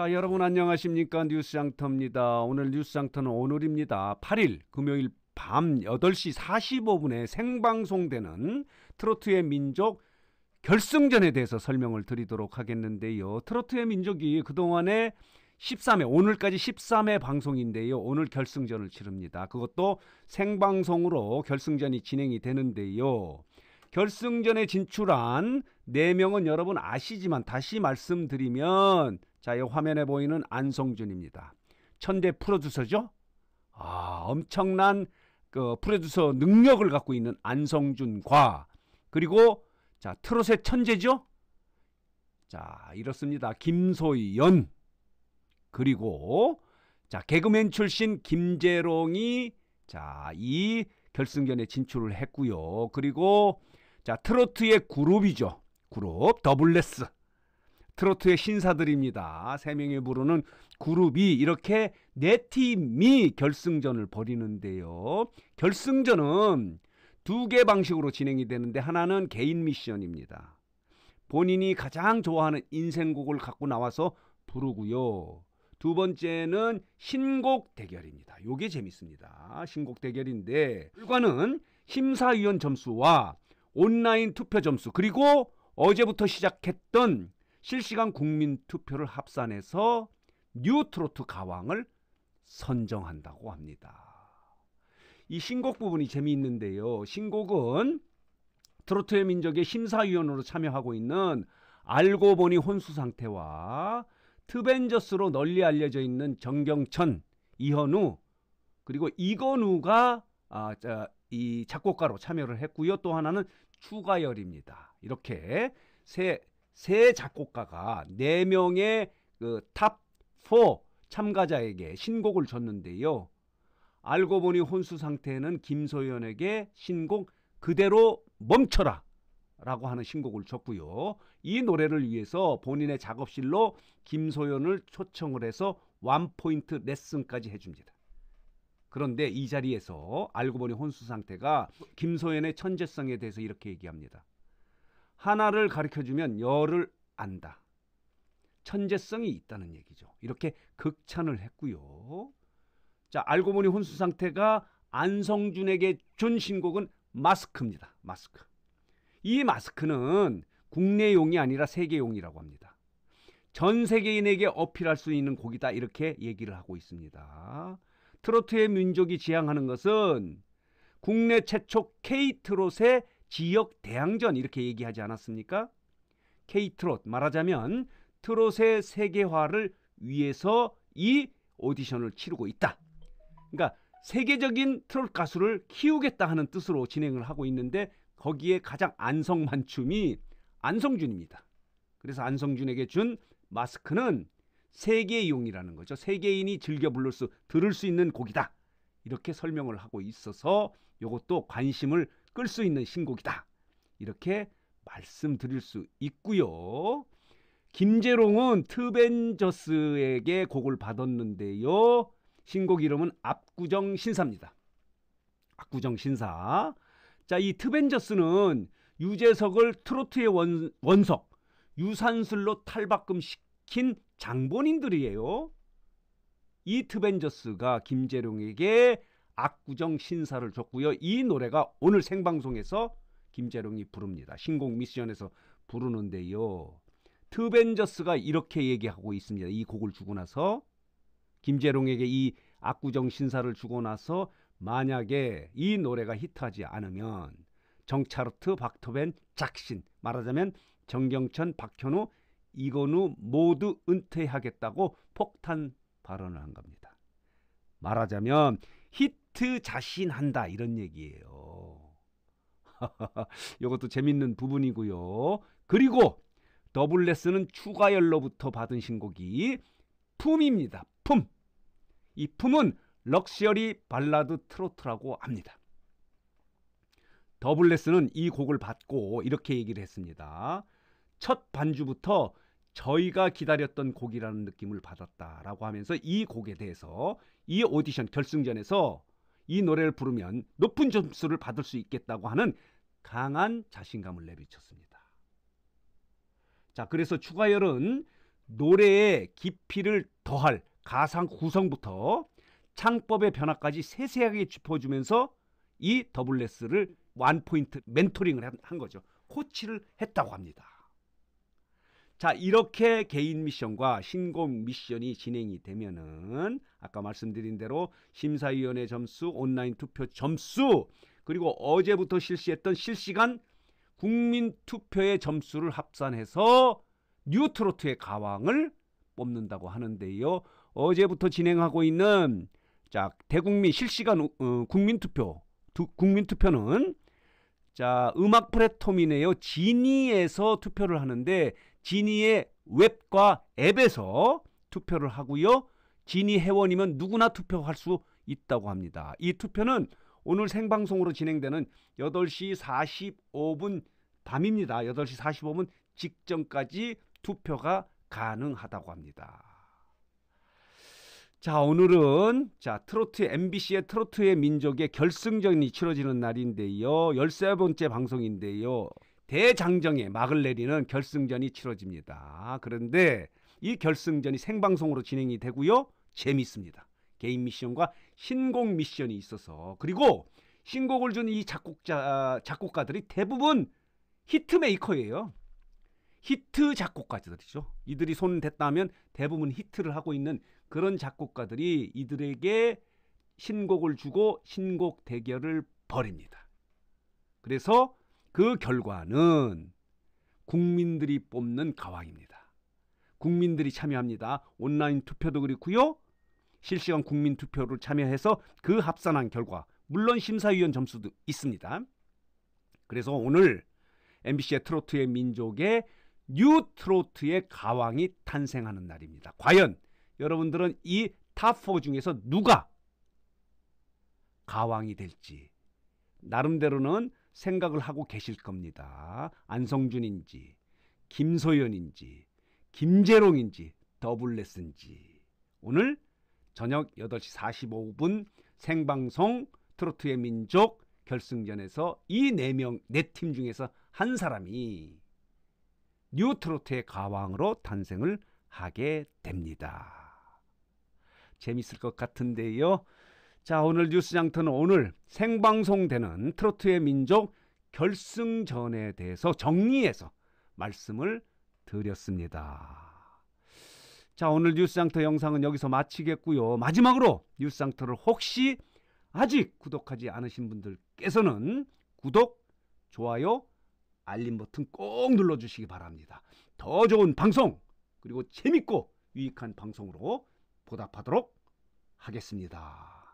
자, 여러분 안녕하십니까? 뉴스 장터입니다. 오늘 뉴스 장터는 오늘입니다. 8일 금요일 밤 8시 45분에 생방송되는 트로트의 민족 결승전에 대해서 설명을 드리도록 하겠는데요. 트로트의 민족이 그동안에 13회, 오늘까지 13회 방송인데요. 오늘 결승전을 치릅니다. 그것도 생방송으로 결승전이 진행이 되는데요. 결승전에 진출한 4명은 여러분 아시지만 다시 말씀드리면 자, 이 화면에 보이는 안성준입니다. 천재 프로듀서죠? 아, 엄청난 그 프로듀서 능력을 갖고 있는 안성준과 그리고 자, 트롯의 천재죠? 자, 이렇습니다. 김소연 그리고 자, 개그맨 출신 김재롱이 자, 이 결승전에 진출을 했고요. 그리고 자, 트로트의 그룹이죠. 그룹 더블레스. 트로트의 신사들입니다. 세 명이 부르는 그룹이 이렇게 네 팀이 결승전을 벌이는데요. 결승전은 두 개 방식으로 진행이 되는데 하나는 개인 미션입니다. 본인이 가장 좋아하는 인생곡을 갖고 나와서 부르고요. 두 번째는 신곡 대결입니다. 요게 재밌습니다. 신곡 대결인데 결과는 심사위원 점수와 온라인 투표 점수 그리고 어제부터 시작했던 실시간 국민 투표를 합산해서 뉴트로트 가왕을 선정한다고 합니다. 이 신곡 부분이 재미있는데요. 신곡은 트로트의 민족의 심사위원으로 참여하고 있는 알고 보니 혼수 상태와 트벤저스로 널리 알려져 있는 정경천, 이현우 그리고 이건우가 아, 자, 이 작곡가로 참여를 했고요. 또 하나는 추가열입니다. 이렇게 세, 세 작곡가가 네 명의 그탑4 참가자에게 신곡을 줬는데요. 알고 보니 혼수 상태는 김소연에게 신곡 그대로 멈춰라 라고 하는 신곡을 줬고요. 이 노래를 위해서 본인의 작업실로 김소연을 초청을 해서 원포인트 레슨까지 해줍니다. 그런데 이 자리에서 알고 보니 혼수 상태가 김소연의 천재성에 대해서 이렇게 얘기합니다. 하나를 가르쳐 주면 열을 안다. 천재성이 있다는 얘기죠. 이렇게 극찬을 했고요. 자, 알고 보니 혼수 상태가 안성준에게 준 신곡은 마스크입니다. 마스크. 이 마스크는 국내용이 아니라 세계용이라고 합니다. 전 세계인에게 어필할 수 있는 곡이다 이렇게 얘기를 하고 있습니다. 트로트의 민족이 지향하는 것은 국내 최초 K트롯의 지역 대항전 이렇게 얘기하지 않았습니까? K트롯 말하자면 트롯의 세계화를 위해서 이 오디션을 치르고 있다. 그러니까 세계적인 트롯 가수를 키우겠다 하는 뜻으로 진행을 하고 있는데 거기에 가장 안성만춤이 안성준입니다. 그래서 안성준에게 준 마스크는 세계용이라는 거죠. 세계인이 즐겨 부를 수 들을 수 있는 곡이다. 이렇게 설명을 하고 있어서 이것도 관심을 끌 수 있는 신곡이다. 이렇게 말씀드릴 수 있고요. 김재롱은 트벤저스에게 곡을 받았는데요. 신곡 이름은 압구정 신사입니다. 압구정 신사. 자, 이 트벤저스는 유재석을 트로트의 원, 원석, 유산슬로 탈바꿈시킨 장본인들이에요. 이 트벤저스가 김재룡에게 악구정 신사를 줬고요. 이 노래가 오늘 생방송에서 김재룡이 부릅니다. 신곡 미션에서 부르는데요. 트벤저스가 이렇게 얘기하고 있습니다. 이 곡을 주고 나서 김재룡에게 이 악구정 신사를 주고 나서 만약에 이 노래가 히트하지 않으면 정차르트, 박토벤, 작신 말하자면 정경천, 박현우, 이건우 모두 은퇴하겠다고 폭탄 발언을 한 겁니다. 말하자면 히트 자신한다 이런 얘기예요. 이것도 재밌는 부분이고요. 그리고 더블레스는 추가열로부터 받은 신곡이 품입니다. 품. 이 품은 럭셔리 발라드 트로트라고 합니다. 더블레스는 이 곡을 받고 이렇게 얘기를 했습니다. 첫 반주부터 저희가 기다렸던 곡이라는 느낌을 받았다라고 하면서 이 곡에 대해서 이 오디션 결승전에서 이 노래를 부르면 높은 점수를 받을 수 있겠다고 하는 강한 자신감을 내비쳤습니다. 자, 그래서 추가열은 노래의 깊이를 더할 가상 구성부터 창법의 변화까지 세세하게 짚어주면서 이 더블레스를 원포인트 멘토링을 한 거죠. 코치를 했다고 합니다. 자, 이렇게 개인 미션과 신공 미션이 진행이 되면은 아까 말씀드린 대로 심사위원회 점수, 온라인 투표 점수, 그리고 어제부터 실시했던 실시간 국민 투표의 점수를 합산해서 뉴트로트의 가왕을 뽑는다고 하는데요. 어제부터 진행하고 있는 자, 대국민 실시간 어, 국민 투표, 국민 투표는 자, 음악 플랫폼이네요. 지니에서 투표를 하는데 지니의 웹과 앱에서 투표를 하고요. 지니 회원이면 누구나 투표할 수 있다고 합니다. 이 투표는 오늘 생방송으로 진행되는 8시 45분 밤입니다. 8시 45분 직전까지 투표가 가능하다고 합니다. 자, 오늘은 자, 트로트 MBC의 트로트의 민족의 결승전이 치러지는 날인데요. 1 3 번째 방송인데요. 대장정에 막을 내리는 결승전이 치러집니다. 그런데 이 결승전이 생방송으로 진행이 되고요. 재미있습니다 개인 미션과 신곡 미션이 있어서 그리고 신곡을 준 이 작곡자 아, 작곡가들이 대부분 히트메이커예요. 히트 작곡가들이죠. 이들이 손 댔다면 대부분 히트를 하고 있는 그런 작곡가들이 이들에게 신곡을 주고 신곡 대결을 벌입니다. 그래서 그 결과는 국민들이 뽑는 가왕입니다. 국민들이 참여합니다. 온라인 투표도 그렇고요. 실시간 국민 투표를 참여해서 그 합산한 결과 물론 심사위원 점수도 있습니다. 그래서 오늘 MBC의 트로트의 민족의 뉴 트로트의 가왕이 탄생하는 날입니다. 과연 여러분들은 이 타포 중에서 누가 가왕이 될지 나름대로는 생각을 하고 계실 겁니다. 안성준인지 김소연인지 김재롱인지 더블레스인지 오늘 저녁 8시 45분 생방송 트로트의 민족 결승전에서 이 네 명 네 팀 중에서 한 사람이 뉴트로트의 가왕으로 탄생을 하게 됩니다. 재밌을 것 같은데요. 자, 오늘 뉴스 장터는 오늘 생방송되는 트로트의 민족 결승전에 대해서 정리해서 말씀을 드렸습니다. 자, 오늘 뉴스 장터 영상은 여기서 마치겠고요. 마지막으로 뉴스 장터를 혹시 아직 구독하지 않으신 분들께서는 구독, 좋아요, 알림 버튼 꼭 눌러주시기 바랍니다. 더 좋은 방송, 그리고 재밌고 유익한 방송으로 보답하도록 하겠습니다.